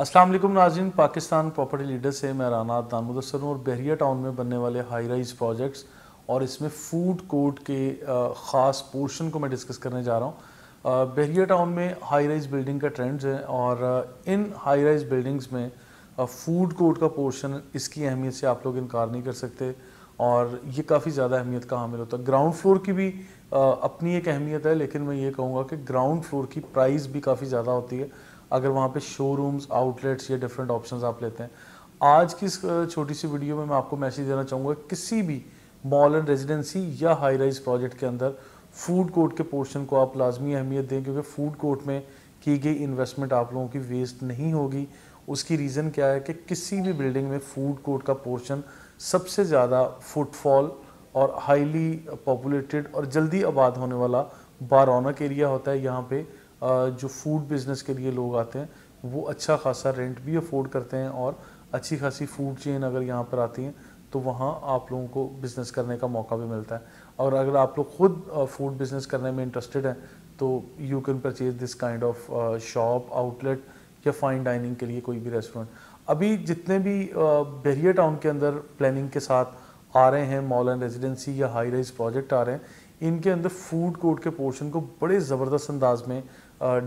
अस्सलाम वालेकुम नाजिन Pakistan property leader से मैं राना दान मुदसर हूँ और बहरिया टाउन में बनने वाले हाई राइज प्रोजेक्ट्स और इसमें फूड कोर्ट के ख़ास पोर्शन को मैं डिस्कस करने जा रहा हूँ बहरिया टाउन में हाई राइज बिल्डिंग का ट्रेंड्स है और इन हाई राइज बिल्डिंग्स में फूड कोर्ट का पोर्शन इसकी अहमियत से आप लोग इनकार नहीं कर सकते और ये काफ़ी ज़्यादा अहमियत का हामिल होता है ग्राउंड फ्लोर की भी अपनी एक अहमियत है लेकिन मैं ये कहूँगा कि ग्राउंड फ्लोर की प्राइस भी काफ़ी ज़्यादा होती है अगर वहाँ पे शोरूम्स आउटलेट्स या डिफरेंट ऑप्शंस आप लेते हैं आज की इस छोटी सी वीडियो में मैं आपको मैसेज देना चाहूँगा किसी भी मॉल एंड रेजिडेंसी या हाई राइज प्रोजेक्ट के अंदर फूड कोर्ट के पोर्शन को आप लाजमी अहमियत दें क्योंकि फूड कोर्ट में की गई इन्वेस्टमेंट आप लोगों की वेस्ट नहीं होगी उसकी रीज़न क्या है कि किसी भी बिल्डिंग में फूड कोर्ट का पोर्शन सबसे ज़्यादा फुटफॉल और हाईली पॉपुलेटेड और जल्दी आबाद होने वाला बारौनक एरिया होता है यहाँ पर जो फूड बिज़नेस के लिए लोग आते हैं वो अच्छा खासा रेंट भी अफोर्ड करते हैं और अच्छी खासी फूड चेन अगर यहाँ पर आती हैं तो वहाँ आप लोगों को बिज़नेस करने का मौका भी मिलता है और अगर आप लोग खुद फूड बिज़नेस करने में इंटरेस्टेड हैं तो you can purchase this kind of shop outlet या फाइन डाइनिंग के लिए कोई भी रेस्टोरेंट अभी जितने भी बहरिया टाउन के अंदर प्लानिंग के साथ आ रहे हैं मॉल एंड रेजिडेंसी या हाई राइज प्रोजेक्ट आ रहे हैं इनके अंदर फूड कोर्ट के पोर्शन को बड़े ज़बरदस्त अंदाज में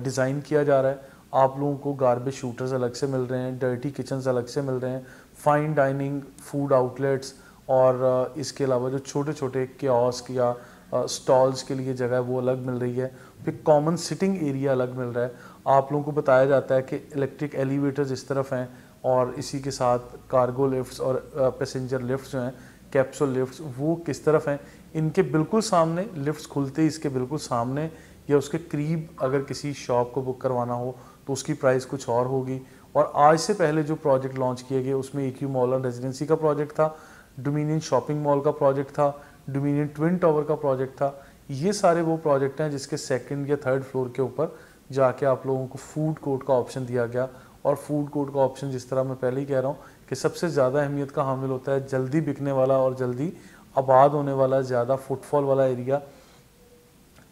डिज़ाइन किया जा रहा है आप लोगों को गार्बेज शूटर्स अलग से मिल रहे हैं डर्टी किचन्स अलग से मिल रहे हैं फाइन डाइनिंग फूड आउटलेट्स और इसके अलावा जो छोटे छोटे क्योस्क या स्टॉल्स के लिए जगह है वो अलग मिल रही है फिर कॉमन सिटिंग एरिया अलग मिल रहा है आप लोगों को बताया जाता है कि इलेक्ट्रिक एलिवेटर्स इस तरफ हैं और इसी के साथ कार्गो लिफ्ट्स और पैसेंजर लिफ्ट्स जो हैं कैप्सूल लिफ्ट वो किस तरफ हैं इनके बिल्कुल सामने लिफ्ट खुलते ही इसके बिल्कुल सामने या उसके करीब अगर किसी शॉप को बुक करवाना हो तो उसकी प्राइस कुछ और होगी और आज से पहले जो प्रोजेक्ट लॉन्च किए गए उसमें एक यू मॉल एंड रेजिडेंसी का प्रोजेक्ट था डोमिनियन शॉपिंग मॉल का प्रोजेक्ट था डोमिनियन ट्विन टावर का प्रोजेक्ट था ये सारे वो प्रोजेक्ट हैं जिसके सेकंड या थर्ड फ्लोर के ऊपर जाके आप लोगों को फूड कोर्ट का ऑप्शन दिया गया और फूड कोर्ट का ऑप्शन जिस तरह मैं पहले ही कह रहा हूँ कि सबसे ज़्यादा अहमियत का हामिल होता है जल्दी बिकने वाला और जल्दी आबाद होने वाला ज़्यादा फुटफॉल वाला एरिया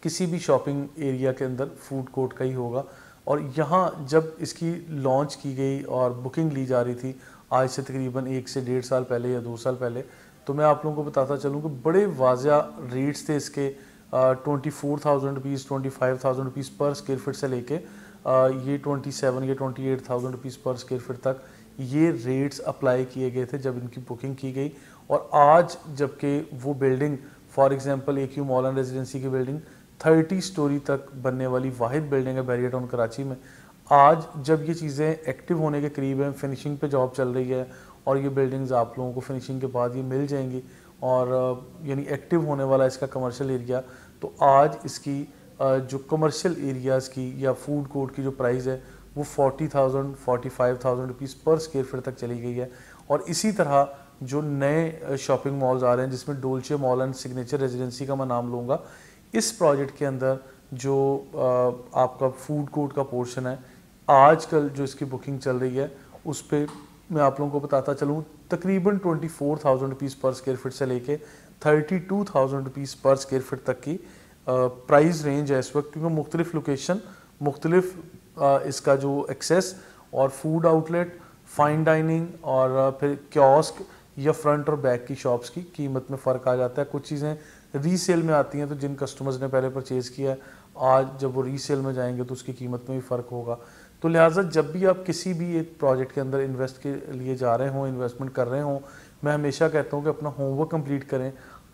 किसी भी शॉपिंग एरिया के अंदर फूड कोर्ट का ही होगा और यहाँ जब इसकी लॉन्च की गई और बुकिंग ली जा रही थी आज से तकरीबन एक से डेढ़ साल पहले या दो साल पहले तो मैं आप लोगों को बताता चलूँ कि बड़े वाजह रेट्स थे इसके twenty four thousand rupees twenty five thousand rupees per square feet से लेके ये ट्वेंटी सेवन या twenty eight thousand rupees per square feet तक ये रेट्स अप्लाई किए गए थे जब इनकी बुकिंग की गई और आज जबकि वो बिल्डिंग फॉर एग्ज़ाम्पल एक यू मॉलन रेजिडेंसी की बिल्डिंग थर्टी स्टोरी तक बनने वाली वाहिद बिल्डिंग है बैरिया टाउन कराची में आज जब ये चीज़ें एक्टिव होने के करीब हैं फिनिशिंग पे जॉब चल रही है और ये बिल्डिंग्स आप लोगों को फिनिशिंग के बाद ये मिल जाएंगी और यानी एक्टिव होने वाला इसका कमर्शियल एरिया तो आज इसकी जो कमर्शियल एरियाज़ की या फूड कोर्ट की जो प्राइस है वो forty thousand forty five thousand rupees per square feet तक चली गई है और इसी तरह जो नए शॉपिंग मॉल्स आ रहे हैं जिसमें Dolce mall and signature residency का मैं नाम लूँगा इस प्रोजेक्ट के अंदर जो आपका फूड कोर्ट का पोर्शन है आजकल जो इसकी बुकिंग चल रही है उस पर मैं आप लोगों को बताता चलूँ तकरीबन twenty four thousand rupees per square feet से लेके thirty two thousand rupees per square feet तक की प्राइस रेंज है इस वक्त क्योंकि मुख्तलिफ लोकेशन मुख्तलिफ इसका जो एक्सेस और फूड आउटलेट फाइन डाइनिंग और फिर क्योस्क या फ्रंट और बैक की शॉप्स की कीमत में फ़र्क आ जाता है कुछ चीज़ें रीसेल में आती हैं तो जिन कस्टमर्स ने पहले परचेज़ किया आज जब वो रीसेल में जाएंगे तो उसकी कीमत में भी फ़र्क होगा तो लिहाजा जब भी आप किसी भी एक प्रोजेक्ट के अंदर इन्वेस्ट के लिए जा रहे हों इन्वेस्टमेंट कर रहे हों मैं हमेशा कहता हूँ कि अपना होमवर्क कंप्लीट करें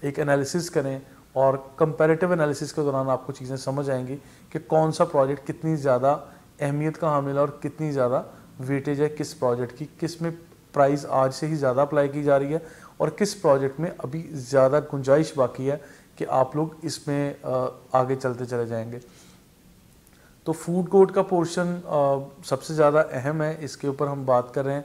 एक एनालिसिस करें और कंपेरेटिव एनालिसिस के दौरान आपको चीज़ें समझ आएंगी कि कौन सा प्रोजेक्ट कितनी ज़्यादा अहमियत का हामिल है और कितनी ज़्यादा वेटेज है किस प्रोजेक्ट की किस में प्राइस आज से ही ज़्यादा अप्लाई की जा रही है और किस प्रोजेक्ट में अभी ज़्यादा गुंजाइश बाकी है कि आप लोग इसमें आगे चलते चले जाएंगे तो फूड कोर्ट का पोर्शन सबसे ज़्यादा अहम है इसके ऊपर हम बात कर रहे हैं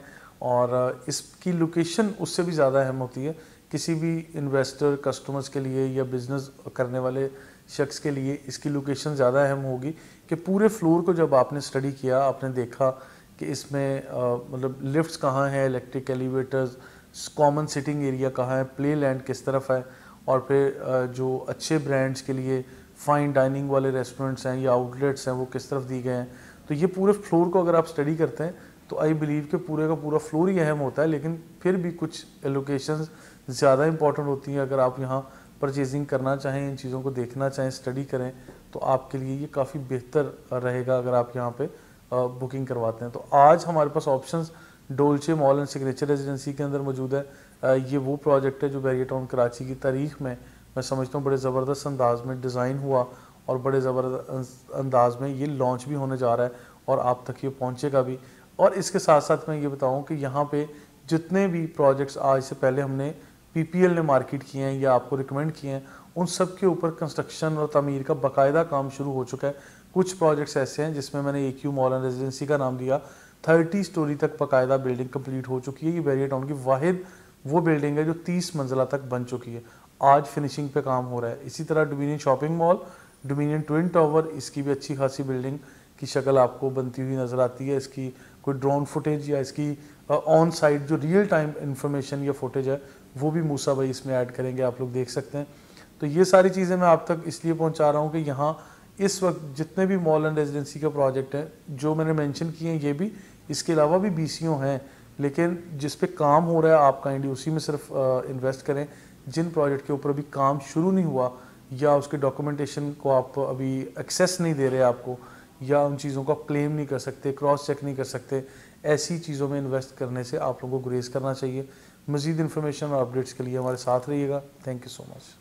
और इसकी लोकेशन उससे भी ज़्यादा अहम होती है किसी भी इन्वेस्टर कस्टमर्स के लिए या बिजनेस करने वाले शख्स के लिए इसकी लोकेशन ज़्यादा अहम होगी कि पूरे फ्लोर को जब आपने स्टडी किया आपने देखा कि इसमें मतलब लिफ्ट्स कहाँ हैं electric elevators common sitting area कहाँ है प्ले लैंड किस तरफ है और फिर जो अच्छे ब्रांड्स के लिए फाइन डाइनिंग वाले रेस्टोरेंट्स हैं या आउटलेट्स हैं वो किस तरफ दिए गए हैं तो ये पूरे फ्लोर को अगर आप स्टडी करते हैं तो आई बिलीव कि पूरे का पूरा फ्लोर ही अहम होता है लेकिन फिर भी कुछ एलोकेशन ज़्यादा इंपॉर्टेंट होती हैं अगर आप यहाँ परचेजिंग करना चाहें इन चीज़ों को देखना चाहें स्टडी करें तो आपके लिए ये काफ़ी बेहतर रहेगा अगर आप यहाँ पे बुकिंग करवाते हैं तो आज हमारे पास options Dolce mall and signature residency के अंदर मौजूद है ये वो प्रोजेक्ट है जो बैरिया टाउन कराची की तारीख में मैं समझता हूँ बड़े ज़बरदस्त अंदाज में डिज़ाइन हुआ और बड़े ज़बरदस्त अंदाज में ये लॉन्च भी होने जा रहा है और आप तक ये पहुँचेगा भी और इसके साथ साथ मैं ये बताऊँ कि यहाँ पर जितने भी प्रोजेक्ट्स आज से पहले हमने पी ने मार्केट किए हैं या आपको रिकमेंड किए हैं उन सब के ऊपर कंस्ट्रक्शन और तमीर का बाकायदा काम शुरू हो चुका है कुछ प्रोजेक्ट्स ऐसे हैं जिसमें मैंने A Q mall and residency का नाम दिया थर्टी स्टोरी तक बाकायदा बिल्डिंग कंप्लीट हो चुकी है ये बैरिया टाउन की वाहिद वो बिल्डिंग है जो तीस मंजिला तक बन चुकी है आज फिनिशिंग पे काम हो रहा है इसी तरह Dominion shopping mall Dominion twin tower इसकी भी अच्छी खासी बिल्डिंग की शक्ल आपको बनती हुई नज़र आती है इसकी कोई ड्रोन फुटेज या इसकी ऑन साइट जो रियल टाइम इन्फॉर्मेशन या फुटेज है वो भी मूसा भाई इसमें ऐड करेंगे आप लोग देख सकते हैं तो ये सारी चीज़ें मैं आप तक इसलिए पहुंचा रहा हूँ कि यहाँ इस वक्त जितने भी मॉल एंड रेजिडेंसी के प्रोजेक्ट हैं जो मैंने मेंशन किए हैं ये भी इसके अलावा भी बी हैं लेकिन जिस पे काम हो रहा है आप काइंडली उसी में सिर्फ इन्वेस्ट करें जिन प्रोजेक्ट के ऊपर अभी काम शुरू नहीं हुआ या उसके डॉक्यूमेंटेशन को आप अभी एक्सेस नहीं दे रहे आपको या उन चीज़ों का क्लेम नहीं कर सकते क्रॉस चेक नहीं कर सकते ऐसी चीज़ों में इन्वेस्ट करने से आप लोगों को ग्रेस करना चाहिए मज़ीद इन्फॉर्मेशन और अपडेट्स के लिए हमारे साथ रहिएगा थैंक यू सो मच